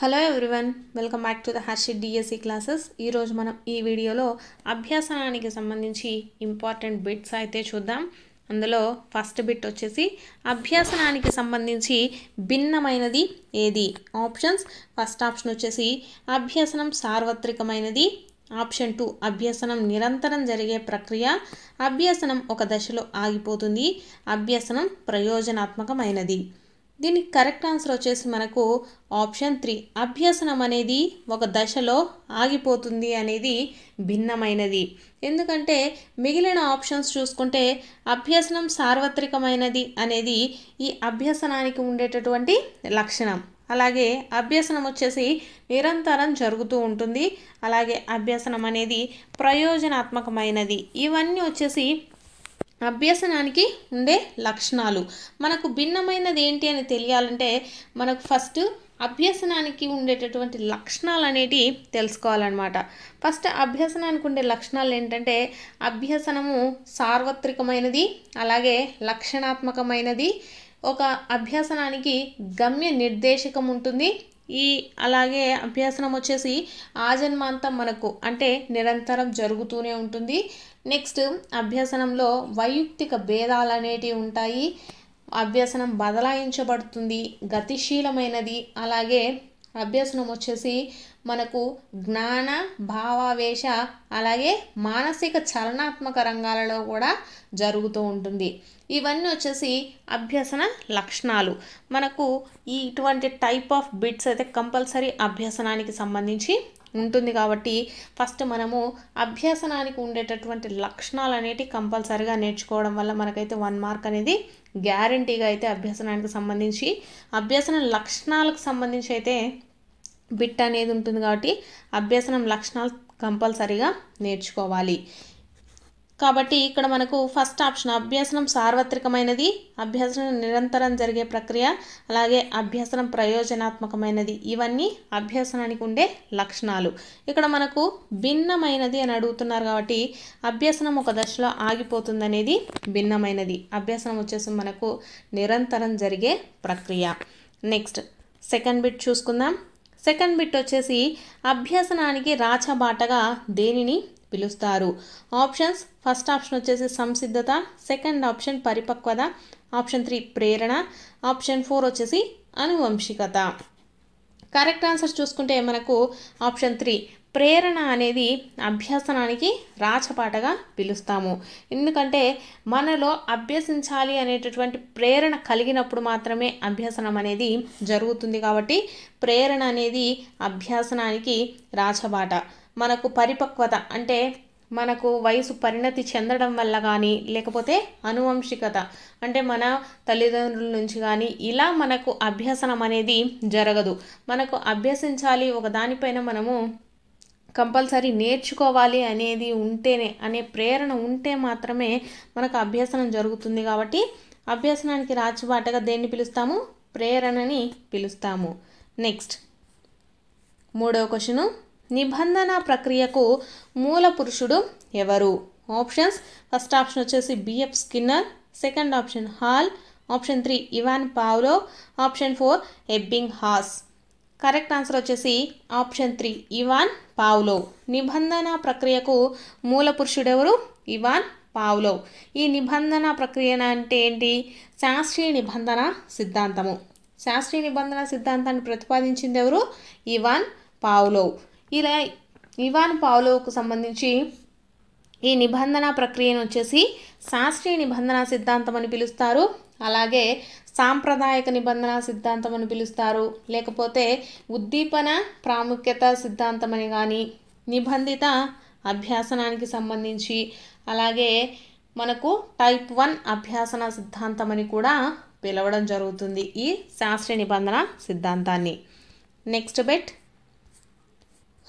hello everyone welcome back to the Harshi DSC classes ఈరోజు మనం ఈ వీడియోలో అభ్యాసనానికి సంబంధించి ఇంపార్టెంట్ బిట్స్ అయితే చూద్దాం అందులో ఫస్ట్ బిట్ వచ్చేసి అభ్యాసనానికి సంబంధించి భిన్నమైనది ఏది ఆప్షన్స్ ఫస్ట్ ఆప్షన్ వచ్చేసి అభ్యాసనం సార్వత్రికమైనది ఆప్షన్ టూ అభ్యసనం నిరంతరం జరిగే ప్రక్రియ అభ్యసనం ఒక దశలో ఆగిపోతుంది అభ్యసనం ప్రయోజనాత్మకమైనది దీనికి కరెక్ట్ ఆన్సర్ వచ్చేసి మనకు ఆప్షన్ త్రీ అభ్యసనం అనేది ఒక దశలో ఆగిపోతుంది అనేది భిన్నమైనది ఎందుకంటే మిగిలిన ఆప్షన్స్ చూసుకుంటే అభ్యసనం సార్వత్రికమైనది అనేది ఈ అభ్యసనానికి ఉండేటటువంటి లక్షణం అలాగే అభ్యసనం వచ్చేసి నిరంతరం జరుగుతూ ఉంటుంది అలాగే అభ్యసనం అనేది ప్రయోజనాత్మకమైనది ఇవన్నీ వచ్చేసి అభ్యసనానికి ఉండే లక్షణాలు మనకు భిన్నమైనది ఏంటి అని తెలియాలంటే మనకు ఫస్ట్ అభ్యసనానికి ఉండేటటువంటి లక్షణాలు అనేటివి తెలుసుకోవాలన్నమాట ఫస్ట్ అభ్యసనానికి ఉండే లక్షణాలు ఏంటంటే అభ్యసనము సార్వత్రికమైనది అలాగే లక్షణాత్మకమైనది ఒక అభ్యసనానికి గమ్య నిర్దేశకం ఉంటుంది ఈ అలాగే అభ్యాసనం వచ్చేసి ఆజన్మాంతం మనకు అంటే నిరంతరం జరుగుతూనే ఉంటుంది నెక్స్ట్ అభ్యాసనంలో వైయక్తిక భేదాలు అనేటివి ఉంటాయి అభ్యాసనం బదలాయించబడుతుంది గతిశీలమైనది అలాగే అభ్యాసనం వచ్చేసి మనకు జ్ఞాన భావావేశ అలాగే మానసిక చలనాత్మక రంగాలలో కూడా జరుగుతూ ఉంటుంది ఇవన్నీ వచ్చేసి అభ్యసన లక్షణాలు మనకు ఈ ఇటువంటి టైప్ ఆఫ్ బిట్స్ అయితే కంపల్సరీ అభ్యసనానికి సంబంధించి ఉంటుంది కాబట్టి ఫస్ట్ మనము అభ్యసనానికి ఉండేటటువంటి లక్షణాలు అనేవి కంపల్సరీగా నేర్చుకోవడం వల్ల మనకైతే వన్ మార్క్ అనేది గ్యారంటీగా అయితే అభ్యసనానికి సంబంధించి అభ్యసన లక్షణాలకు సంబంధించి అయితే బిట్ అనేది ఉంటుంది కాబట్టి అభ్యసనం లక్షణాలు కంపల్సరీగా నేర్చుకోవాలి కాబట్టి ఇక్కడ మనకు ఫస్ట్ ఆప్షన్ అభ్యసనం సార్వత్రికమైనది అభ్యసనం నిరంతరం జరిగే ప్రక్రియ అలాగే అభ్యసనం ప్రయోజనాత్మకమైనది ఇవన్నీ అభ్యసనానికి ఉండే లక్షణాలు ఇక్కడ మనకు భిన్నమైనది అని అడుగుతున్నారు కాబట్టి అభ్యసనం ఒక దశలో ఆగిపోతుంది భిన్నమైనది అభ్యసనం వచ్చేసి మనకు నిరంతరం జరిగే ప్రక్రియ నెక్స్ట్ సెకండ్ బిట్ చూసుకుందాం సెకండ్ బిట్ వచ్చేసి అభ్యసనానికి రాచబాటగా దేనిని పిలుస్తారు ఆప్షన్స్ ఫస్ట్ ఆప్షన్ వచ్చేసి సంసిద్ధత సెకండ్ ఆప్షన్ పరిపక్వత ఆప్షన్ త్రీ ప్రేరణ ఆప్షన్ ఫోర్ వచ్చేసి అనువంశికత కరెక్ట్ ఆన్సర్ చూసుకుంటే మనకు ఆప్షన్ త్రీ ప్రేరణ అనేది అభ్యసనానికి రాచపాటగా పిలుస్తాము ఎందుకంటే మనలో అభ్యసించాలి అనేటటువంటి ప్రేరణ కలిగినప్పుడు మాత్రమే అభ్యసనం అనేది జరుగుతుంది కాబట్టి ప్రేరణ అనేది అభ్యాసనానికి రాచబాట మనకు పరిపక్వత అంటే మనకు వయసు పరిణతి చెందడం వల్ల కానీ లేకపోతే అనువంశికత అంటే మన తల్లిదండ్రుల నుంచి కానీ ఇలా మనకు అభ్యసనం అనేది జరగదు మనకు అభ్యసించాలి ఒక దానిపైన మనము కంపల్సరీ నేర్చుకోవాలి అనేది ఉంటేనే అనే ప్రేరణ ఉంటే మాత్రమే మనకు అభ్యసనం జరుగుతుంది కాబట్టి అభ్యసనానికి రాచిబాటగా దేన్ని పిలుస్తాము ప్రేరణని పిలుస్తాము నెక్స్ట్ మూడవ క్వశ్చను నిబంధన ప్రక్రియకు మూల పురుషుడు ఎవరు ఆప్షన్స్ ఫస్ట్ ఆప్షన్ వచ్చేసి B F Skinner second option Hull option three Ivan Pavlov option four Ebbinghaus correct answer వచ్చేసి ఆప్షన్ త్రీ ఇవాన్ పావులో నిబంధన ప్రక్రియకు మూల పురుషుడెవరు ఇవాన్ పావులో ఈ నిబంధన ప్రక్రియ అంటే ఏంటి శాస్త్రీయ నిబంధన సిద్ధాంతము శాస్త్రీయ నిబంధన సిద్ధాంతాన్ని ప్రతిపాదించింది ఎవరు ఇవాన్ పావులో ఇలా ఇవాన్ పావులోకు సంబంధించి ఈ నిబంధన ప్రక్రియను వచ్చేసి శాస్త్రీయ నిబంధన సిద్ధాంతం అని పిలుస్తారు అలాగే సాంప్రదాయక నిబంధన సిద్ధాంతం అని పిలుస్తారు లేకపోతే ఉద్దీపన ప్రాముఖ్యత సిద్ధాంతం అని కానీ నిబంధిత అభ్యాసనానికి సంబంధించి అలాగే మనకు టైప్ వన్ అభ్యాసన సిద్ధాంతం అని కూడా పిలవడం జరుగుతుంది ఈ శాస్త్రీయ నిబంధన సిద్ధాంతాన్ని నెక్స్ట్ బెట్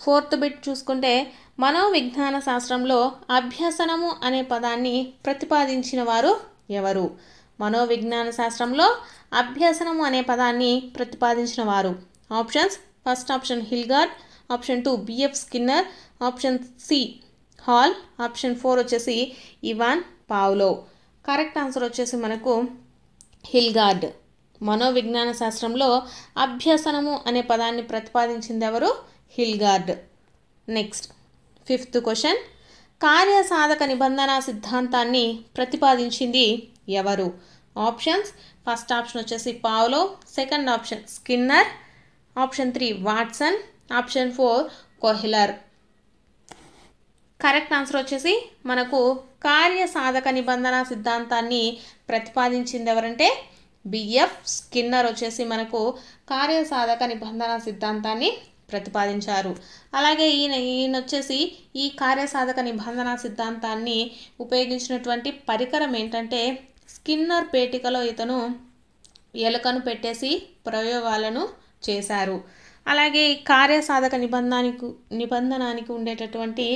ఫోర్త్ బెట్ చూసుకుంటే మనోవిజ్ఞాన శాస్త్రంలో అభ్యసనము అనే పదాన్ని ప్రతిపాదించిన వారు ఎవరు మనోవిజ్ఞాన శాస్త్రంలో అభ్యసనము అనే పదాన్ని ప్రతిపాదించిన వారు options first option Hilgard option two B F Skinner option C Hull option four వచ్చేసి ఇవాన్ పావ్లో కరెక్ట్ ఆన్సర్ వచ్చేసి మనకు హిల్గార్డ్ మనోవిజ్ఞాన శాస్త్రంలో అభ్యసనము అనే పదాన్ని ప్రతిపాదించింది ఎవరు హిల్గార్డ్ నెక్స్ట్ ఫిఫ్త్ క్వశ్చన్ కార్యసాధక నిబంధన సిద్ధాంతాన్ని ప్రతిపాదించింది ఎవరు ఆప్షన్స్ ఫస్ట్ ఆప్షన్ వచ్చేసి Pavlov second option Skinner option three Watson option four Kohler correct answer వచ్చేసి మనకు కార్య సాధక నిబంధన సిద్ధాంతాన్ని ప్రతిపాదించింది ఎవరంటే బిఎఫ్ స్కిన్నర్ వచ్చేసి మనకు కార్య సాధక నిబంధన సిద్ధాంతాన్ని ప్రతిపాదించారు అలాగే ఈయన ఈయన వచ్చేసి ఈ కార్యసాధక నిబంధన సిద్ధాంతాన్ని ఉపయోగించినటువంటి పరికరం ఏంటంటే స్కిన్నర్ పేటికలో ఇతను ఎలుకను పెట్టేసి ప్రయోగాలను చేశారు అలాగే కార్యసాధక నిబంధనకు నిబంధనానికి ఉండేటటువంటి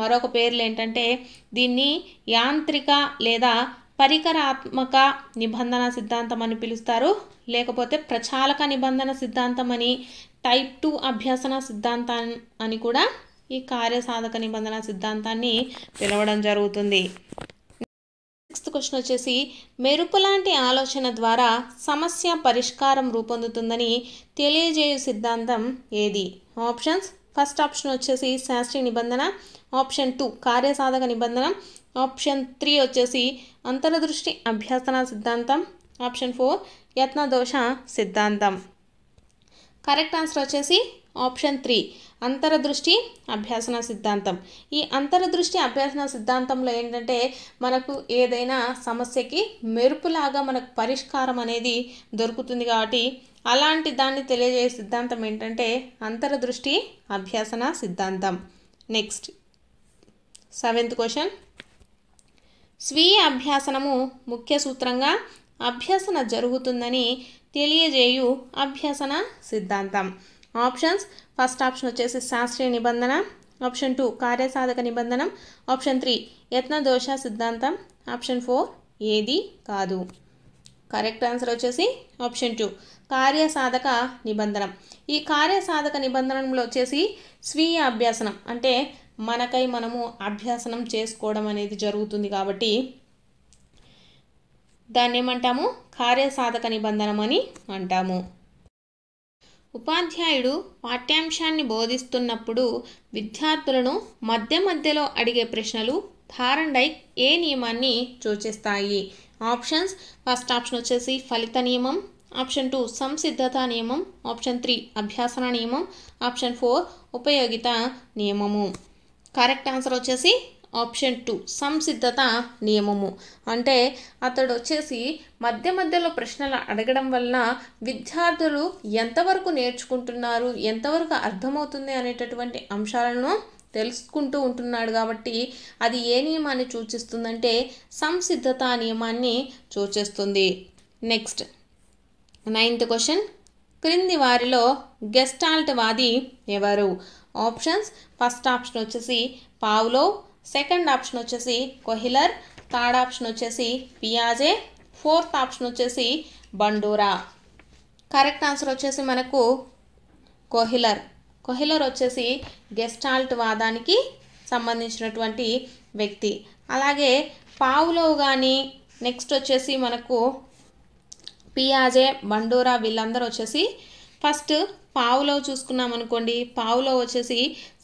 మరొక పేర్లు ఏంటంటే దీన్ని యాంత్రిక లేదా పరికరాత్మక నిబంధన సిద్ధాంతం అని పిలుస్తారు లేకపోతే ప్రచాలక నిబంధన సిద్ధాంతం అని టైప్ టూ అభ్యసన సిద్ధాంతం అని కూడా ఈ కార్యసాధక నిబంధన సిద్ధాంతాన్ని పిలవడం జరుగుతుంది క్వశ్చన్ వచ్చేసి మెరుపు లాంటి ఆలోచన ద్వారా సమస్య పరిష్కారం రూపొందుతుందని తెలియజేయు సిద్ధాంతం ఏది ఆప్షన్స్ ఫస్ట్ ఆప్షన్ వచ్చేసి శాస్త్రీయ నిబంధన ఆప్షన్ టూ కార్యసాధక నిబంధన ఆప్షన్ త్రీ వచ్చేసి అంతర్దృష్టి అభ్యసన సిద్ధాంతం ఆప్షన్ ఫోర్ యత్నదోష సిద్ధాంతం కరెక్ట్ ఆన్సర్ వచ్చేసి ఆప్షన్ త్రీ అంతరదృష్టి అభ్యాసన సిద్ధాంతం ఈ అంతరదృష్టి అభ్యాసన సిద్ధాంతంలో ఏంటంటే మనకు ఏదైనా సమస్యకి మెరుపులాగా మనకు పరిష్కారం అనేది దొరుకుతుంది కాబట్టి అలాంటి దాన్ని తెలియజేయ సిద్ధాంతం ఏంటంటే అంతరదృష్టి అభ్యాసన సిద్ధాంతం నెక్స్ట్ సెవెంత్ క్వశ్చన్ స్వీయ అభ్యాసనము ముఖ్య సూత్రంగా అభ్యసన జరుగుతుందని తెలియజేయు అభ్యసన సిద్ధాంతం ఆప్షన్స్ ఫస్ట్ ఆప్షన్ వచ్చేసి శాస్త్రీయ నిబంధన ఆప్షన్ టూ కార్యసాధక నిబంధనం ఆప్షన్ త్రీ యత్న దోష సిద్ధాంతం ఆప్షన్ ఫోర్ ఏది కాదు కరెక్ట్ ఆన్సర్ వచ్చేసి ఆప్షన్ టూ కార్యసాధక నిబంధనం ఈ కార్యసాధక నిబంధనంలో వచ్చేసి స్వీయ అభ్యాసనం అంటే మనకై మనము అభ్యాసనం చేసుకోవడం అనేది జరుగుతుంది కాబట్టి దాన్ని ఏమంటాము కార్యసాధక నిబంధనం అని అంటాము ఉపాధ్యాయుడు పాఠ్యాంశాన్ని బోధిస్తున్నప్పుడు విద్యార్థులను మధ్య మధ్యలో అడిగే ప్రశ్నలు థారండైక్ ఏ నియమాన్ని సూచిస్తాయి ఆప్షన్స్ ఫస్ట్ ఆప్షన్ వచ్చేసి ఫలిత నియమం ఆప్షన్ టూ సంసిద్ధత నియమం ఆప్షన్ త్రీ అభ్యాసన నియమం ఆప్షన్ ఫోర్ ఉపయోగిత నియమము కరెక్ట్ ఆన్సర్ వచ్చేసి ఆప్షన్ టూ సంసిద్ధత నియమము అంటే అతడు వచ్చేసి మధ్య మధ్యలో ప్రశ్నలు అడగడం వలన విద్యార్థులు ఎంతవరకు నేర్చుకుంటున్నారు ఎంతవరకు అర్థమవుతుంది అనేటటువంటి అంశాలను తెలుసుకుంటూ ఉంటున్నాడు కాబట్టి అది ఏ నియమాన్ని సూచిస్తుందంటే సంసిద్ధత నియమాన్ని సూచిస్తుంది నెక్స్ట్ నైన్త్ క్వశ్చన్ క్రింది వారిలో గెస్టాల్ట్ వాది ఎవరు ఆప్షన్స్ ఫస్ట్ ఆప్షన్ వచ్చేసి పావులో సెకండ్ ఆప్షన్ వచ్చేసి కొహిలర్ థర్డ్ ఆప్షన్ వచ్చేసి పియాజే ఫోర్త్ ఆప్షన్ వచ్చేసి బండూరా కరెక్ట్ ఆన్సర్ వచ్చేసి మనకు కోహిలర్ కొహిలర్ వచ్చేసి గెస్టాల్ట్ వాదానికి సంబంధించినటువంటి వ్యక్తి అలాగే పావులో కానీ నెక్స్ట్ వచ్చేసి మనకు పియాజే బండూరా వీళ్ళందరూ వచ్చేసి ఫస్ట్ పావులో చూసుకున్నామనుకోండి పావులో వచ్చేసి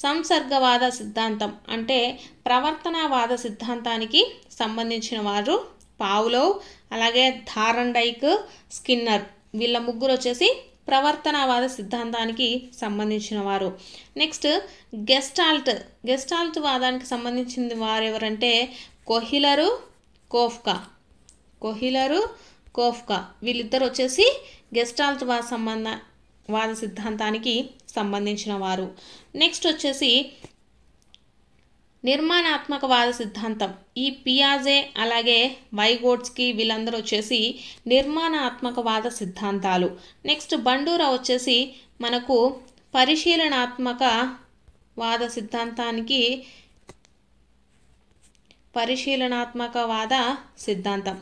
సంసర్గవాద సిద్ధాంతం అంటే ప్రవర్తనవాద సిద్ధాంతానికి సంబంధించిన వారు పావులో అలాగే ధారండైక్ స్కిన్నర్ వీళ్ళ ముగ్గురు వచ్చేసి ప్రవర్తనవాద సిద్ధాంతానికి సంబంధించిన వారు నెక్స్ట్ గెస్టాల్ట్ గెస్టాల్ట్ వాదానికి సంబంధించిన వారు ఎవరంటే కొహిలరు కోఫ్కా కొహిలరు కోఫ్కా వీళ్ళిద్దరు వచ్చేసి గెస్టాల్ట్ వాద సంబంధ వాద సిద్ధాంతానికి సంబంధించిన వారు నెక్స్ట్ వచ్చేసి నిర్మాణాత్మకవాద సిద్ధాంతం ఈ పియాజే అలాగే వైగోడ్స్కి వీళ్ళందరూ వచ్చేసి నిర్మాణాత్మకవాద సిద్ధాంతాలు నెక్స్ట్ బండూరా వచ్చేసి మనకు పరిశీలనాత్మక వాద సిద్ధాంతానికి పరిశీలనాత్మకవాద సిద్ధాంతం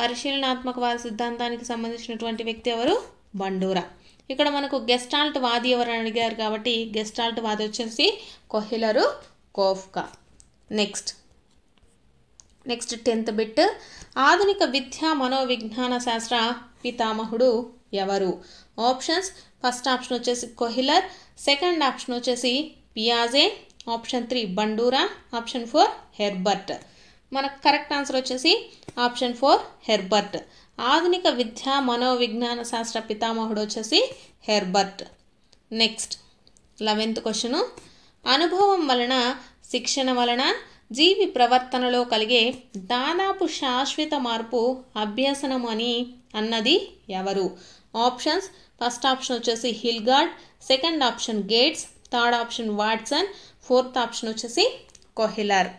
పరిశీలనాత్మకవాద సిద్ధాంతానికి సంబంధించినటువంటి వ్యక్తి ఎవరు బండూరా ఇక్కడ మనకు గెస్టాల్ట్ వాది ఎవరు అడిగారు కాబట్టి గెస్టాల్ట్ వాది వచ్చేసి Kohler Koffka next next tenth bit ఆధునిక విద్యా మనోవిజ్ఞాన శాస్త్ర పితామహుడు ఎవరు ఆప్షన్స్ ఫస్ట్ ఆప్షన్ వచ్చేసి కొహిలర్ సెకండ్ ఆప్షన్ వచ్చేసి పియాజే option three Bandura option four Herbert మనకు కరెక్ట్ ఆన్సర్ వచ్చేసి ఆప్షన్ ఫోర్ హెర్బర్ట్ ఆధునిక విద్య మనోవిజ్ఞాన శాస్త్ర పితామహుడు వచ్చేసి హెర్బర్ట్ నెక్స్ట్ లెవెన్త్ క్వశ్చను అనుభవం వలన శిక్షణ వలన జీవి ప్రవర్తనలో కలిగే దాదాపు శాశ్వత మార్పు అభ్యసనము అని అన్నది ఎవరు ఆప్షన్స్ ఫస్ట్ ఆప్షన్ వచ్చేసి Hilgard second option Gates third option Watson fourth option వచ్చేసి కొహిలర్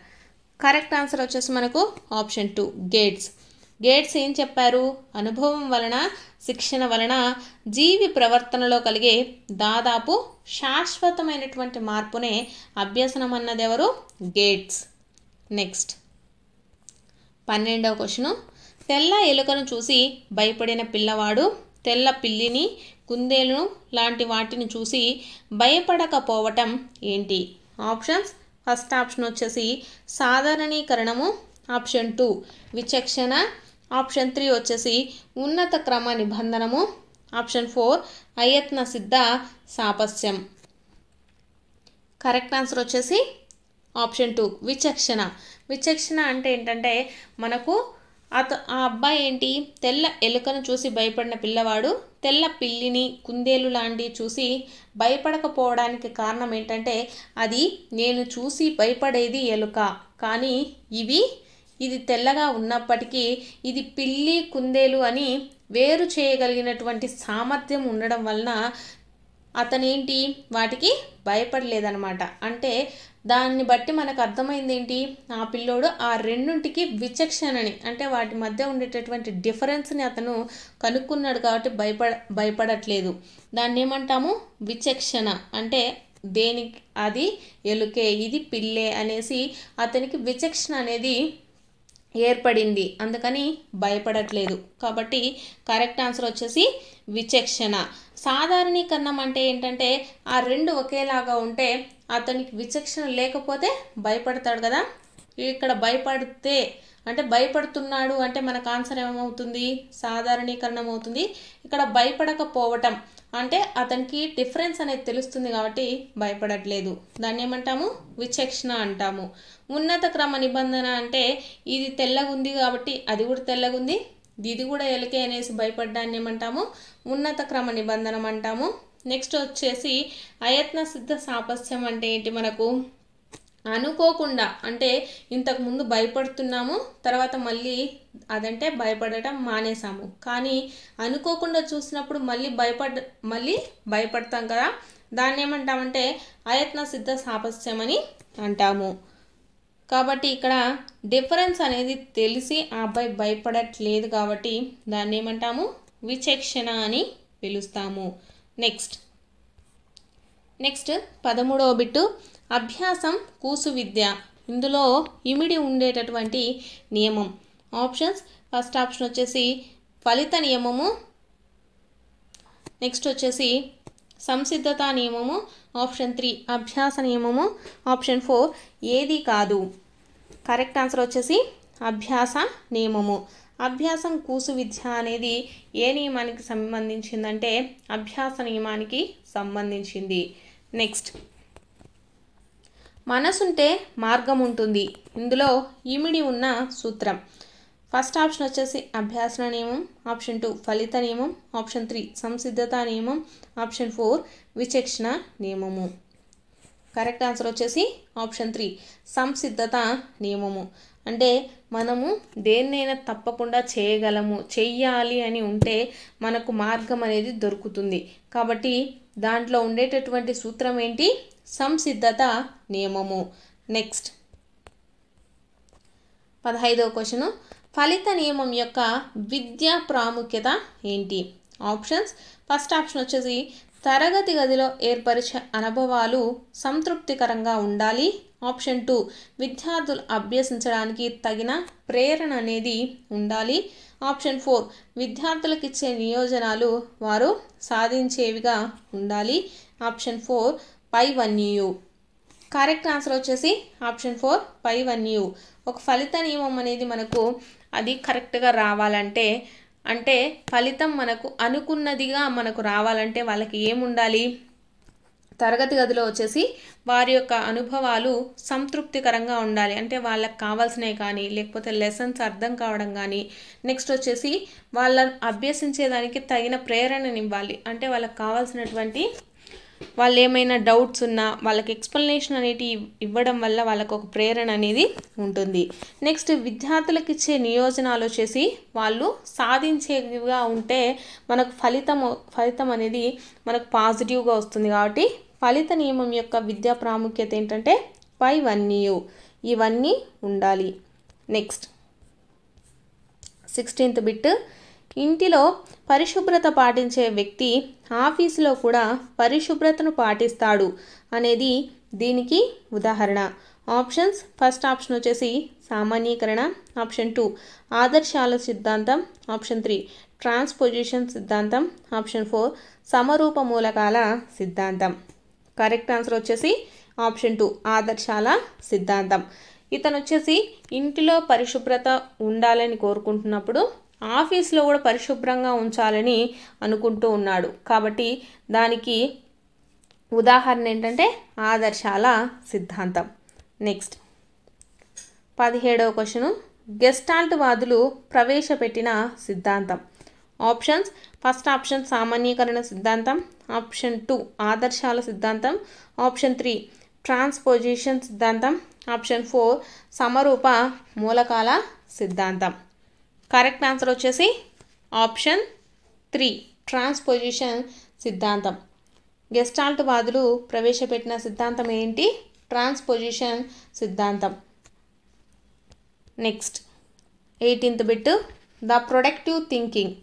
కరెక్ట్ ఆన్సర్ వచ్చేసి మనకు ఆప్షన్ టూ గేట్స్ గేట్స్ ఏం చెప్పారు అనుభవం వలన శిక్షణ వలన జీవి ప్రవర్తనలో కలిగే దాదాపు శాశ్వతమైనటువంటి మార్పునే అభ్యసనం అన్నది ఎవరు గేట్స్ నెక్స్ట్ పన్నెండవ క్వశ్చను తెల్ల ఎలుకను చూసి భయపడిన పిల్లవాడు తెల్ల పిల్లిని కుందేలు లాంటి వాటిని చూసి భయపడకపోవటం ఏంటి ఆప్షన్స్ ఫస్ట్ ఆప్షన్ వచ్చేసి సాధారణీకరణము ఆప్షన్ టూ విచక్షణ ఆప్షన్ త్రీ వచ్చేసి ఉన్నత క్రమ నిబంధనము ఆప్షన్ ఫోర్ అయత్న సిద్ధ సాపస్యం కరెక్ట్ ఆన్సర్ వచ్చేసి ఆప్షన్ టూ విచక్షణ విచక్షణ అంటే ఏంటంటే మనకు అత ఆ అబ్బాయి ఏంటి తెల్ల ఎలుకను చూసి భయపడిన పిల్లవాడు తెల్ల పిల్లిని కుందేలు లాంటివి చూసి భయపడకపోవడానికి కారణం ఏంటంటే అది నేను చూసి భయపడేది ఎలుక కానీ ఇవి ఇది తెల్లగా ఉన్నప్పటికీ ఇది పిల్లి కుందేలు అని వేరు చేయగలిగినటువంటి సామర్థ్యం ఉండడం వలన అతనేంటి వాటికి భయపడలేదనమాట అంటే దాన్ని బట్టి మనకు అర్థమైంది ఏంటి ఆ పిల్లోడు ఆ రెండింటికి విచక్షణని అంటే వాటి మధ్య ఉండేటటువంటి డిఫరెన్స్ని అతను కనుక్కున్నాడు కాబట్టి భయపడ భయపడట్లేదు దాన్ని ఏమంటాము విచక్షణ అంటే దేనికి అది ఎలుకే ఇది పిల్లే అనేసి అతనికి విచక్షణ అనేది ఏర్పడింది అందుకని భయపడట్లేదు కాబట్టి కరెక్ట్ ఆన్సర్ వచ్చేసి విచక్షణ సాధారణీకరణం అంటే ఏంటంటే ఆ రెండు ఒకేలాగా ఉంటే అతనికి విచక్షణ లేకపోతే భయపడతాడు కదా ఇక్కడ భయపడితే అంటే భయపడుతున్నాడు అంటే మనకు ఆన్సర్ ఏమవుతుంది సాధారణీకరణం అవుతుంది ఇక్కడ భయపడకపోవటం అంటే అతనికి డిఫరెన్స్ అనేది తెలుస్తుంది కాబట్టి భయపడట్లేదు దాన్ని ఏమంటాము విచక్షణ అంటాము ఉన్నత క్రమ నిబంధన అంటే ఇది తెల్లగుంది కాబట్టి అది కూడా తెల్లగుంది ఇది కూడా ఎలకే అనేసి భయపడ్డాన్ని ఏమంటాము ఉన్నత క్రమ నిబంధనం అంటాము నెక్స్ట్ వచ్చేసి అయత్న సిద్ధ సాపస్యం అంటే ఏంటి మనకు అనుకోకుండా అంటే ఇంతకుముందు భయపడుతున్నాము తర్వాత మళ్ళీ అదంటే భయపడటం మానేసాము కానీ అనుకోకుండా చూసినప్పుడు మళ్ళీ భయపడ మళ్ళీ భయపడతాం కదా దాన్ని ఏమంటామంటే అయత్న సిద్ధ సాపస్యమని అని అంటాము కాబట్టి ఇక్కడ డిఫరెన్స్ అనేది తెలిసి ఆ అబ్బాయి భయపడట్లేదు కాబట్టి దాన్ని ఏమంటాము విచక్షణ అని పిలుస్తాము నెక్స్ట్ నెక్స్ట్ పదమూడవ బిట్టు అభ్యాసం కూసు విద్య ఇందులో ఇమిడి ఉండేటటువంటి నియమం ఆప్షన్స్ ఫస్ట్ ఆప్షన్ వచ్చేసి ఫలిత నియమము నెక్స్ట్ వచ్చేసి సంసిద్ధత నియమము ఆప్షన్ త్రీ అభ్యాస నియమము ఆప్షన్ ఫోర్ ఏది కాదు కరెక్ట్ ఆన్సర్ వచ్చేసి అభ్యాస నియమము అభ్యాసం కూసు విద్య అనేది ఏ నియమానికి సంబంధించిందంటే అభ్యాస నియమానికి సంబంధించింది నెక్స్ట్ మనసుంటే మార్గం ఉంటుంది ఇందులో ఇమిడి ఉన్న సూత్రం ఫస్ట్ ఆప్షన్ వచ్చేసి అభ్యాసన నియమం ఆప్షన్ టూ ఫలిత నియమం ఆప్షన్ త్రీ సంసిద్ధత నియమం ఆప్షన్ ఫోర్ విచక్షణ నియమము కరెక్ట్ ఆన్సర్ వచ్చేసి ఆప్షన్ త్రీ సంసిద్ధత నియమము అంటే మనము దేన్నైనా తప్పకుండా చేయగలము చెయ్యాలి అని ఉంటే మనకు మార్గం అనేది దొరుకుతుంది కాబట్టి దాంట్లో ఉండేటటువంటి సూత్రం ఏంటి సంసిద్ధత నియమము నెక్స్ట్ పదహైదవ క్వశ్చన్ ఫలిత నియమం యొక్క విద్యా ప్రాముఖ్యత ఏంటి ఆప్షన్స్ ఫస్ట్ ఆప్షన్ వచ్చేసి తరగతి గదిలో ఏర్పరిచే అనుభవాలు సంతృప్తికరంగా ఉండాలి ఆప్షన్ టూ విద్యార్థులు అభ్యసించడానికి తగిన ప్రేరణ అనేది ఉండాలి ఆప్షన్ ఫోర్ విద్యార్థులకు ఇచ్చే నియోజనాలు వారు సాధించేవిగా ఉండాలి ఆప్షన్ ఫోర్ పై వన్ యూ కరెక్ట్ ఆన్సర్ వచ్చేసి ఆప్షన్ ఫోర్ పై వన్ యూ ఒక ఫలిత నియమం అనేది మనకు అది కరెక్ట్గా రావాలంటే అంటే ఫలితం మనకు అనుకున్నదిగా మనకు రావాలంటే వాళ్ళకి ఏముండాలి తరగతి గదిలో వచ్చేసి వారి యొక్క అనుభవాలు సంతృప్తికరంగా ఉండాలి అంటే వాళ్ళకి కావాల్సినవి కానీ లేకపోతే లెసన్స్ అర్థం కావడం కానీ నెక్స్ట్ వచ్చేసి వాళ్ళ అభ్యసించేదానికి తగిన ప్రేరణనివ్వాలి అంటే వాళ్ళకి కావాల్సినటువంటి వాళ్ళు ఏమైనా డౌట్స్ ఉన్నా వాళ్ళకి ఎక్స్ప్లెనేషన్ అనేది ఇవ్వడం వల్ల వాళ్ళకు ఒక ప్రేరణ అనేది ఉంటుంది నెక్స్ట్ విద్యార్థులకు ఇచ్చే నియోజనాలు వచ్చేసి వాళ్ళు సాధించేవిగా ఉంటే మనకు ఫలితం ఫలితం అనేది మనకు పాజిటివ్గా వస్తుంది కాబట్టి ఫలిత నియమం యొక్క విద్యా ప్రాముఖ్యత ఏంటంటే వన్ యూ ఇవన్నీ ఉండాలి నెక్స్ట్ సిక్స్టీన్త్ బిట్ ఇంటిలో పరిశుభ్రత పాటించే వ్యక్తి ఆఫీసులో కూడా పరిశుభ్రతను పాటిస్తాడు అనేది దీనికి ఉదాహరణ ఆప్షన్స్ ఫస్ట్ ఆప్షన్ వచ్చేసి సామాన్యీకరణ ఆప్షన్ టూ ఆదర్శాల సిద్ధాంతం ఆప్షన్ త్రీ ట్రాన్స్పోజిషన్ సిద్ధాంతం ఆప్షన్ ఫోర్ సమరూప మూలకాల సిద్ధాంతం కరెక్ట్ ఆన్సర్ వచ్చేసి ఆప్షన్ టూ ఆదర్శాల సిద్ధాంతం ఇతను వచ్చేసి ఇంటిలో పరిశుభ్రత ఉండాలని కోరుకుంటున్నప్పుడు ఆఫీస్లో కూడా పరిశుభ్రంగా ఉంచాలని అనుకుంటూ ఉన్నాడు కాబట్టి దానికి ఉదాహరణ ఏంటంటే ఆదర్శాల సిద్ధాంతం నెక్స్ట్ పదిహేడవ క్వశ్చన్ గెస్టాల్ట్ వాదులు ప్రవేశపెట్టిన సిద్ధాంతం ఆప్షన్స్ ఫస్ట్ ఆప్షన్ సామాన్యీకరణ సిద్ధాంతం ఆప్షన్ టూ ఆదర్శాల సిద్ధాంతం ఆప్షన్ త్రీ ట్రాన్స్పోజిషన్ సిద్ధాంతం ఆప్షన్ ఫోర్ సమరూప మూలకాల సిద్ధాంతం కరెక్ట్ ఆన్సర్ వచ్చేసి ఆప్షన్ త్రీ ట్రాన్స్పోజిషన్ సిద్ధాంతం గెస్టాల్ట్ వాదులు ప్రవేశపెట్టిన సిద్ధాంతం ఏంటి ట్రాన్స్పోజిషన్ సిద్ధాంతం next eighteenth bit the productive thinking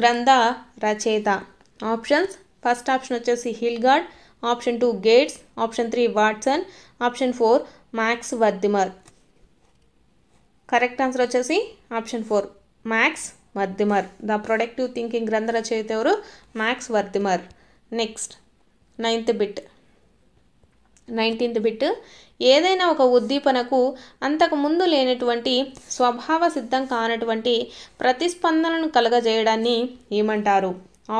గ్రంథ రచయిత ఆప్షన్స్ ఫస్ట్ ఆప్షన్ వచ్చేసి Hilgard option two Gates option three Watson option four Max Wertheimer correct answer వచ్చేసి option four Max Wertheimer the productive thinking గ్రంథ రచయిత ఎవరు Max Wertheimer next ninth bit nineteenth bit ఏదైనా ఒక ఉద్దీపనకు అంతకుముందు లేనటువంటి స్వభావ సిద్ధం కానటువంటి ప్రతిస్పందనను కలగజేయడాన్ని ఏమంటారు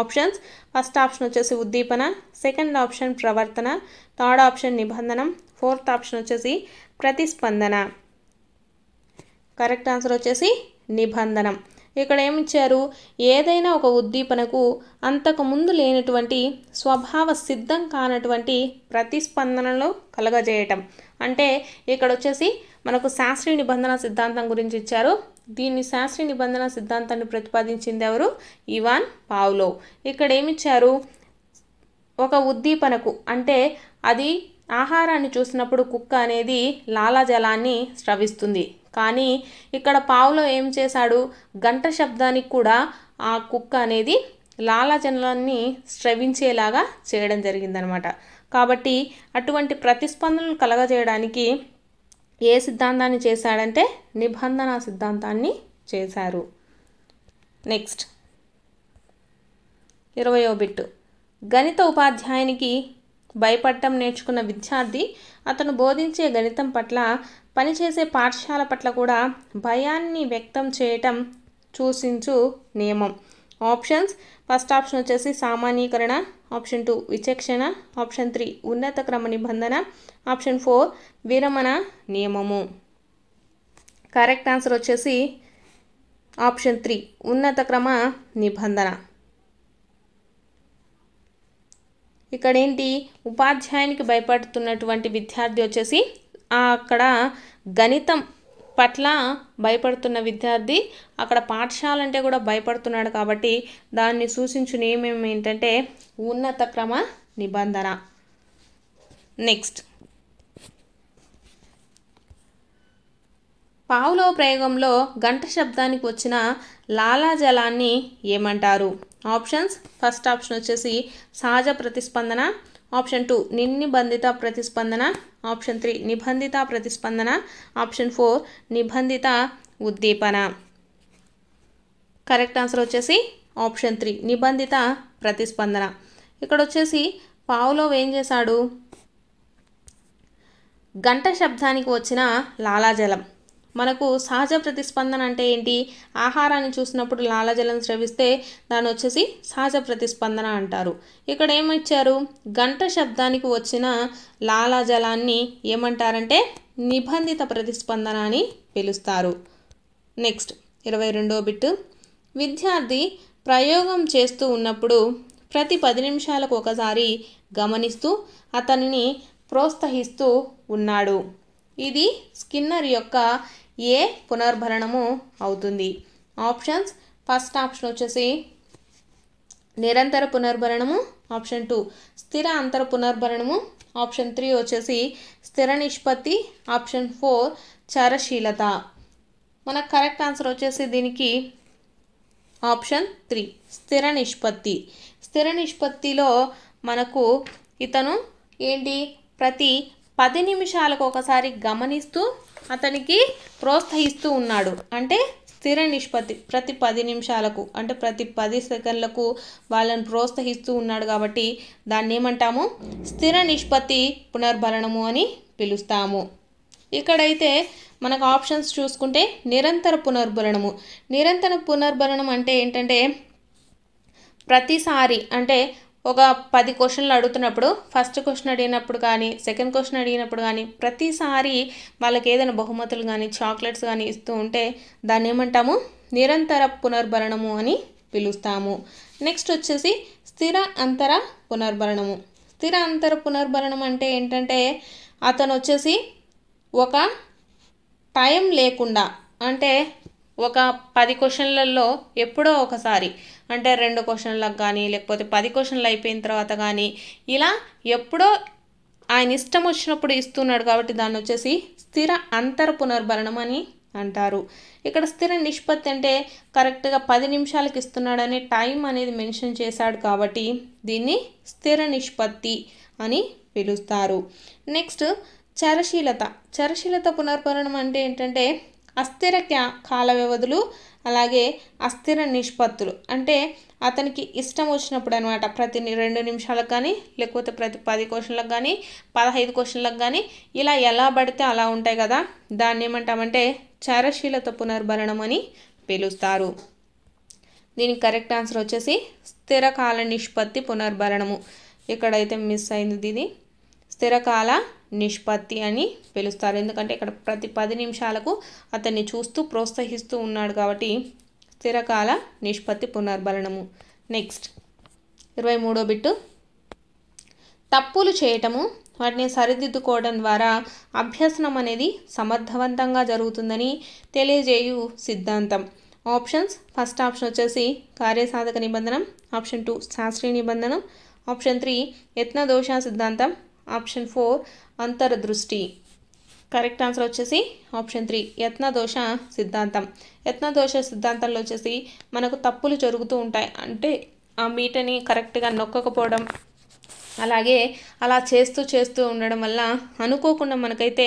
ఆప్షన్స్ ఫస్ట్ ఆప్షన్ వచ్చేసి ఉద్దీపన సెకండ్ ఆప్షన్ ప్రవర్తన థర్డ్ ఆప్షన్ నిబంధనం ఫోర్త్ ఆప్షన్ వచ్చేసి ప్రతిస్పందన కరెక్ట్ ఆన్సర్ వచ్చేసి నిబంధనం ఇక్కడ ఏమిచ్చారు ఏదైనా ఒక ఉద్దీపనకు అంతకుముందు లేనటువంటి స్వభావ సిద్ధం కానటువంటి ప్రతిస్పందనలు కలగజేయటం అంటే ఇక్కడ వచ్చేసి మనకు శాస్త్రీయ నిబంధన సిద్ధాంతం గురించి ఇచ్చారు దీన్ని శాస్త్రీయ నిబంధన సిద్ధాంతాన్ని ప్రతిపాదించింది ఎవరు ఇవాన్ పావులో ఇక్కడ ఏమిచ్చారు ఒక ఉద్దీపనకు అంటే అది ఆహారాన్ని చూసినప్పుడు కుక్క అనేది లాలాజలాన్ని స్రవిస్తుంది కానీ ఇక్కడ పావులో ఏం చేశాడు గంట శబ్దానికి కూడా ఆ కుక్క అనేది లాలాజలాన్ని స్రవించేలాగా చేయడం జరిగిందనమాట కాబట్టి అటువంటి ప్రతిస్పందనలు కలగజేయడానికి ఏ సిద్ధాంతాన్ని చేశాడంటే నిబంధన సిద్ధాంతాన్ని చేశారు నెక్స్ట్ ఇరవయో బిట్టు గణిత ఉపాధ్యాయునికి భయపడటం నేర్చుకున్న విద్యార్థి అతను బోధించే గణితం పట్ల పనిచేసే పాఠశాల పట్ల కూడా భయాన్ని వ్యక్తం చేయటం సూచించు నియమం ఆప్షన్స్ ఫస్ట్ ఆప్షన్ వచ్చేసి సామాన్యీకరణ ఆప్షన్ టూ విచక్షణ ఆప్షన్ త్రీ ఉన్నత క్రమ నిబంధన ఆప్షన్ ఫోర్ విరమణ నియమము కరెక్ట్ ఆన్సర్ వచ్చేసి ఆప్షన్ త్రీ ఉన్నత క్రమ నిబంధన ఇక్కడేంటి ఉపాధ్యాయునికి భయపడుతున్నటువంటి విద్యార్థి వచ్చేసి అక్కడ గణితం పట్ల భయపడుతున్న విద్యార్థి అక్కడ పాఠశాల అంటే కూడా భయపడుతున్నాడు కాబట్టి దాన్ని సూచించు నియమం ఏంటంటే ఉన్నత క్రమ నిబంధన నెక్స్ట్ పావులో ప్రయోగంలో గంట శబ్దానికి వచ్చిన లాలాజలాన్ని ఏమంటారు ఆప్షన్స్ ఫస్ట్ ఆప్షన్ వచ్చేసి సహజ ప్రతిస్పందన ఆప్షన్ టూ నిర్నిబంధిత ప్రతిస్పందన ఆప్షన్ త్రీ నిబంధిత ప్రతిస్పందన ఆప్షన్ ఫోర్ నిబంధిత ఉద్దీపన కరెక్ట్ ఆన్సర్ వచ్చేసి ఆప్షన్ త్రీ నిబంధిత ప్రతిస్పందన ఇక్కడ వచ్చేసి పావులో ఏం చేశాడు గంట శబ్దానికి వచ్చిన లాలాజలం మనకు సహజ ప్రతిస్పందన అంటే ఏంటి ఆహారాన్ని చూసినప్పుడు లాలజలం స్రవిస్తే దాని వచ్చేసి సహజ ప్రతిస్పందన అంటారు ఇక్కడ ఏమిచ్చారు గంట శబ్దానికి వచ్చిన లాలాజలాన్ని ఏమంటారంటే నిబంధిత ప్రతిస్పందన అని పిలుస్తారు నెక్స్ట్ ఇరవై రెండో బిట్టు విద్యార్థి ప్రయోగం చేస్తూ ఉన్నప్పుడు ప్రతి పది నిమిషాలకు ఒకసారి గమనిస్తూ అతనిని ప్రోత్సహిస్తూ ఉన్నాడు ఇది స్కిన్నర్ యొక్క ఏ పునర్భరణము అవుతుంది ఆప్షన్స్ ఫస్ట్ ఆప్షన్ వచ్చేసి నిరంతర పునర్భరణము ఆప్షన్ టూ స్థిర అంతర పునర్భరణము ఆప్షన్ త్రీ వచ్చేసి స్థిర నిష్పత్తి ఆప్షన్ ఫోర్ చరశీలత మన కరెక్ట్ ఆన్సర్ వచ్చేసి దీనికి ఆప్షన్ త్రీ స్థిర నిష్పత్తి స్థిర నిష్పత్తిలో మనకు ఇతను ఏంటి ప్రతి పది నిమిషాలకు ఒకసారి గమనిస్తూ అతనికి ప్రోత్సహిస్తూ ఉన్నాడు అంటే స్థిర నిష్పత్తి ప్రతి పది నిమిషాలకు అంటే ప్రతి పది సెకండ్లకు వాళ్ళని ప్రోత్సహిస్తూ ఉన్నాడు కాబట్టి దాన్ని ఏమంటాము స్థిర నిష్పత్తి పునర్భరణము అని పిలుస్తాము ఇక్కడైతే మనకు ఆప్షన్స్ చూసుకుంటే నిరంతర పునర్భరణము నిరంతర పునర్భరణం అంటే ఏంటంటే ప్రతిసారి అంటే ఒక పది క్వశ్చన్లు అడుగుతున్నప్పుడు ఫస్ట్ క్వశ్చన్ అడిగినప్పుడు కానీ సెకండ్ క్వశ్చన్ అడిగినప్పుడు కానీ ప్రతిసారి వాళ్ళకి ఏదైనా బహుమతులు కానీ చాక్లెట్స్ కానీ ఇస్తూ ఉంటే దాన్ని ఏమంటాము నిరంతర పునర్భరణము అని పిలుస్తాము నెక్స్ట్ వచ్చేసి స్థిర అంతర పునర్భరణము స్థిర అంతర పునర్భరణం అంటే ఏంటంటే అతను వచ్చేసి ఒక టైం లేకుండా అంటే ఒక పది క్వశ్చన్లలో ఎప్పుడో ఒకసారి అంటే రెండు క్వశ్చన్లకు కానీ లేకపోతే పది క్వశ్చన్లు అయిపోయిన తర్వాత కానీ ఇలా ఎప్పుడో ఆయన ఇష్టం వచ్చినప్పుడు ఇస్తున్నాడు కాబట్టి దాన్ని వచ్చేసి స్థిర అంతర పునర్భరణం అని అంటారు ఇక్కడ స్థిర నిష్పత్తి అంటే కరెక్ట్గా పది నిమిషాలకు ఇస్తున్నాడనే టైం అనేది మెన్షన్ చేశాడు కాబట్టి దీన్ని స్థిర నిష్పత్తి అని పిలుస్తారు నెక్స్ట్ చరశీలత చరశీలత పునర్భరణం అంటే ఏంటంటే అస్థిర క్యా కాల వ్యవధులు అలాగే అస్థిర నిష్పత్తులు అంటే అతనికి ఇష్టం వచ్చినప్పుడు అనమాట ప్రతి రెండు నిమిషాలకు కానీ లేకపోతే ప్రతి పది క్వశ్చన్లకు కానీ పదహైదు క్వశ్చన్లకు కానీ ఇలా ఎలా పడితే అలా ఉంటాయి కదా దాన్ని ఏమంటామంటే చరశీలత పునర్భరణం అని పిలుస్తారు దీనికి కరెక్ట్ ఆన్సర్ వచ్చేసి స్థిర కాల నిష్పత్తి పునర్భరణము ఇక్కడైతే మిస్ అయింది ఇది స్థిరకాల నిష్పత్తి అని పిలుస్తారు ఎందుకంటే ఇక్కడ ప్రతి పది నిమిషాలకు అతన్ని చూస్తూ ప్రోత్సహిస్తూ ఉన్నాడు కాబట్టి స్థిరకాల నిష్పత్తి పునర్బలనము నెక్స్ట్ ఇరవై మూడో బిట్టు తప్పులు చేయటము వాటిని సరిదిద్దుకోవడం ద్వారా అభ్యసనం అనేది సమర్థవంతంగా జరుగుతుందని తెలియజేయు సిద్ధాంతం ఆప్షన్స్ ఫస్ట్ ఆప్షన్ వచ్చేసి కార్యసాధక నిబంధనం ఆప్షన్ టూ శాస్త్రీయ నిబంధనం ఆప్షన్ త్రీ యత్న దోష సిద్ధాంతం ఆప్షన్ ఫోర్ అంతరదృష్టి కరెక్ట్ ఆన్సర్ వచ్చేసి ఆప్షన్ త్రీ యత్నదోష సిద్ధాంతం యత్నదోష సిద్ధాంతంలో వచ్చేసి మనకు తప్పులు జరుగుతూ ఉంటాయి అంటే ఆ మీటని కరెక్ట్గా నొక్కకపోవడం అలాగే అలా చేస్తూ చేస్తూ ఉండడం వల్ల అనుకోకుండా మనకైతే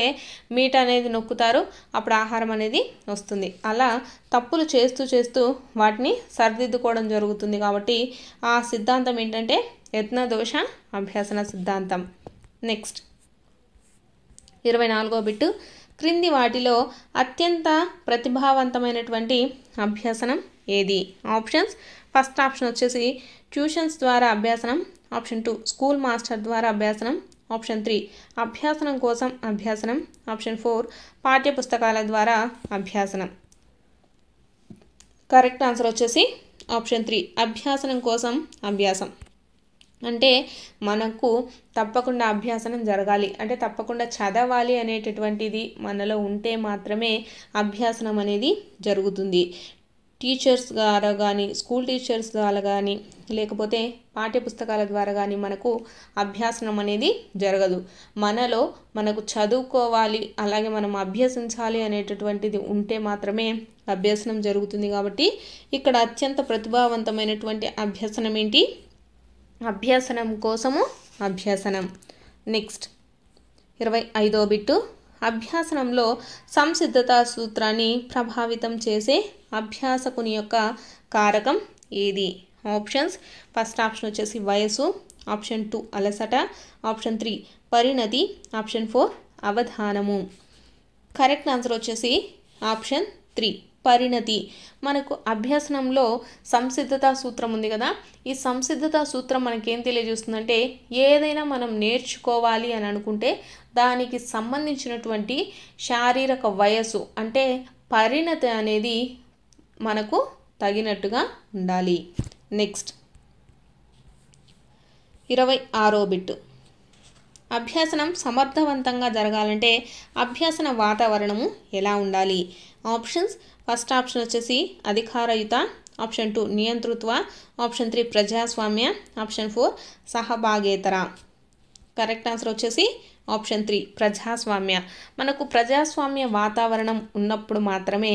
మీట అనేది నొక్కుతారు అప్పుడు ఆహారం అనేది వస్తుంది అలా తప్పులు చేస్తూ చేస్తూ వాటిని సరిదిద్దుకోవడం జరుగుతుంది కాబట్టి ఆ సిద్ధాంతం ఏంటంటే యత్నదోష అభ్యాసన సిద్ధాంతం నెక్స్ట్ ఇరవై నాలుగో బిట్టు క్రింది వాటిలో అత్యంత ప్రతిభావంతమైనటువంటి అభ్యాసనం ఏది ఆప్షన్స్ ఫస్ట్ ఆప్షన్ వచ్చేసి ట్యూషన్స్ ద్వారా అభ్యాసనం ఆప్షన్ టూ స్కూల్ మాస్టర్ ద్వారా అభ్యాసనం ఆప్షన్ త్రీ అభ్యాసనం కోసం అభ్యాసనం ఆప్షన్ ఫోర్ పాఠ్యపుస్తకాల ద్వారా అభ్యాసనం కరెక్ట్ ఆన్సర్ వచ్చేసి ఆప్షన్ త్రీ అభ్యాసనం కోసం అభ్యాసం అంటే మనకు తప్పకుండా అభ్యాసనం జరగాలి అంటే తప్పకుండా చదవాలి అనేటటువంటిది మనలో ఉంటే మాత్రమే అభ్యాసనం అనేది జరుగుతుంది టీచర్స్ ద్వారా కానీ స్కూల్ టీచర్స్ ద్వారా కానీ లేకపోతే పాఠ్యపుస్తకాల ద్వారా కానీ మనకు అభ్యాసనం అనేది జరగదు మనలో మనకు చదువుకోవాలి అలాగే మనం అభ్యసించాలి అనేటటువంటిది ఉంటే మాత్రమే అభ్యసనం జరుగుతుంది కాబట్టి ఇక్కడ అత్యంత ప్రతిభావంతమైనటువంటి అభ్యసనం ఏంటి అభ్యసనం కోసము అభ్యసనం నెక్స్ట్ ఇరవై ఐదో బిట్టు అభ్యాసనంలో సంసిద్ధత సూత్రాన్ని ప్రభావితం చేసే అభ్యాసకుని యొక్క కారకం ఏది ఆప్షన్స్ ఫస్ట్ ఆప్షన్ వచ్చేసి వయసు ఆప్షన్ టూ అలసట ఆప్షన్ త్రీ పరిణతి ఆప్షన్ ఫోర్ అవధానము కరెక్ట్ ఆన్సర్ వచ్చేసి ఆప్షన్ త్రీ పరిణతి మనకు అభ్యసనంలో సంసిద్ధత సూత్రం ఉంది కదా ఈ సంసిద్ధత సూత్రం మనకేం తెలియజేస్తుందంటే ఏదైనా మనం నేర్చుకోవాలి అని అనుకుంటే దానికి సంబంధించినటువంటి శారీరక వయస్సు అంటే పరిణతి అనేది మనకు తగినట్టుగా ఉండాలి నెక్స్ట్ ఇరవై ఆరో బిట్టు అభ్యాసనం సమర్థవంతంగా జరగాలంటే అభ్యాసన వాతావరణము ఎలా ఉండాలి ఆప్షన్స్ ఫస్ట్ ఆప్షన్ వచ్చేసి అధికారయుత ఆప్షన్ టూ నియంతృత్వ ఆప్షన్ త్రీ ప్రజాస్వామ్య ఆప్షన్ ఫోర్ సహభాగేతర కరెక్ట్ ఆన్సర్ వచ్చేసి ఆప్షన్ త్రీ ప్రజాస్వామ్య మనకు ప్రజాస్వామ్య వాతావరణం ఉన్నప్పుడు మాత్రమే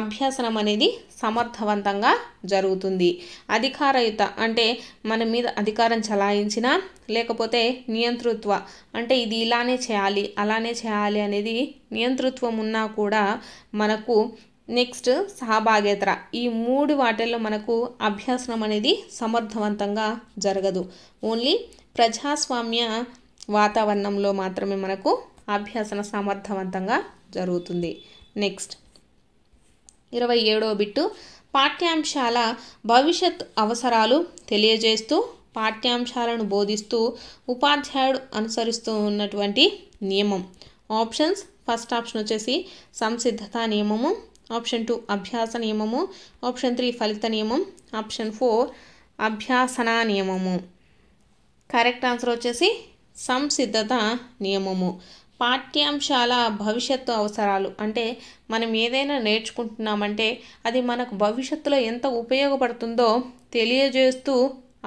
అభ్యాసనం అనేది సమర్థవంతంగా జరుగుతుంది అధికారయుత అంటే మన మీద అధికారం చలాయించిన లేకపోతే నియంతృత్వ అంటే ఇది ఇలానే చేయాలి అలానే చేయాలి అనేది నియంతృత్వం ఉన్నా కూడా మనకు నెక్స్ట్ సహభాగేతర ఈ మూడు వాటిల్లో మనకు అభ్యాసనం అనేది సమర్థవంతంగా జరగదు ఓన్లీ ప్రజాస్వామ్య వాతావరణంలో మాత్రమే మనకు అభ్యసన సమర్థవంతంగా జరుగుతుంది నెక్స్ట్ ఇరవై ఏడో బిట్టు పాఠ్యాంశాల భవిష్యత్ అవసరాలు తెలియజేస్తూ పాఠ్యాంశాలను బోధిస్తూ ఉపాధ్యాయుడు అనుసరిస్తూ ఉన్నటువంటి నియమం ఆప్షన్స్ ఫస్ట్ ఆప్షన్ వచ్చేసి సంసిద్ధత నియమము ఆప్షన్ టూ అభ్యాస నియమము ఆప్షన్ త్రీ ఫలిత నియమం ఆప్షన్ ఫోర్ అభ్యాసన నియమము కరెక్ట్ ఆన్సర్ వచ్చేసి సంసిద్ధత నియమము పాఠ్యాంశాల భవిష్యత్తు అవసరాలు అంటే మనం ఏదైనా నేర్చుకుంటున్నామంటే అది మనకు భవిష్యత్తులో ఎంత ఉపయోగపడుతుందో తెలియజేస్తూ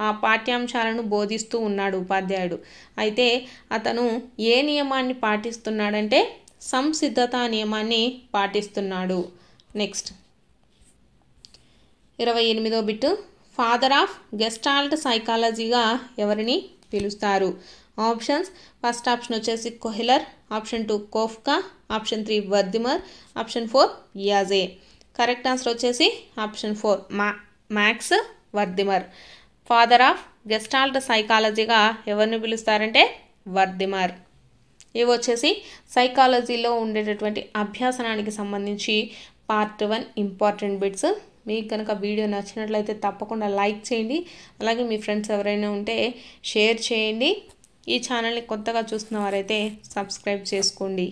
ఆ పాఠ్యాంశాలను బోధిస్తూ ఉన్నాడు ఉపాధ్యాయుడు అయితే అతను ఏ నియమాన్ని పాటిస్తున్నాడంటే సంసిద్ధత నియమాన్ని పాటిస్తున్నాడు నెక్స్ట్ ఇరవై ఎనిమిదో బిట్టు ఫాదర్ ఆఫ్ గెస్టాల్ట్ సైకాలజీగా ఎవరిని పిలుస్తారు ఆప్షన్స్ ఫస్ట్ ఆప్షన్ వచ్చేసి Kohler option two Koffka option three Wertheimer option four యాజే కరెక్ట్ ఆన్సర్ వచ్చేసి ఆప్షన్ ఫోర్ మా Max Wertheimer father of Gestalt సైకాలజీగా ఎవరిని పిలుస్తారంటే వర్దిమర్ ఇవి వచ్చేసి సైకాలజీలో ఉండేటటువంటి అభ్యాసనానికి సంబంధించి పార్ట్ వన్ ఇంపార్టెంట్ బిట్స్ మీకు కనుక వీడియో నచ్చినట్లయితే తప్పకుండా లైక్ చేయండి అలాగే మీ ఫ్రెండ్స్ ఎవరైనా ఉంటే షేర్ చేయండి ఈ ఛానల్ని కొత్తగా చూస్తున్న వారైతే సబ్స్క్రైబ్ చేసుకోండి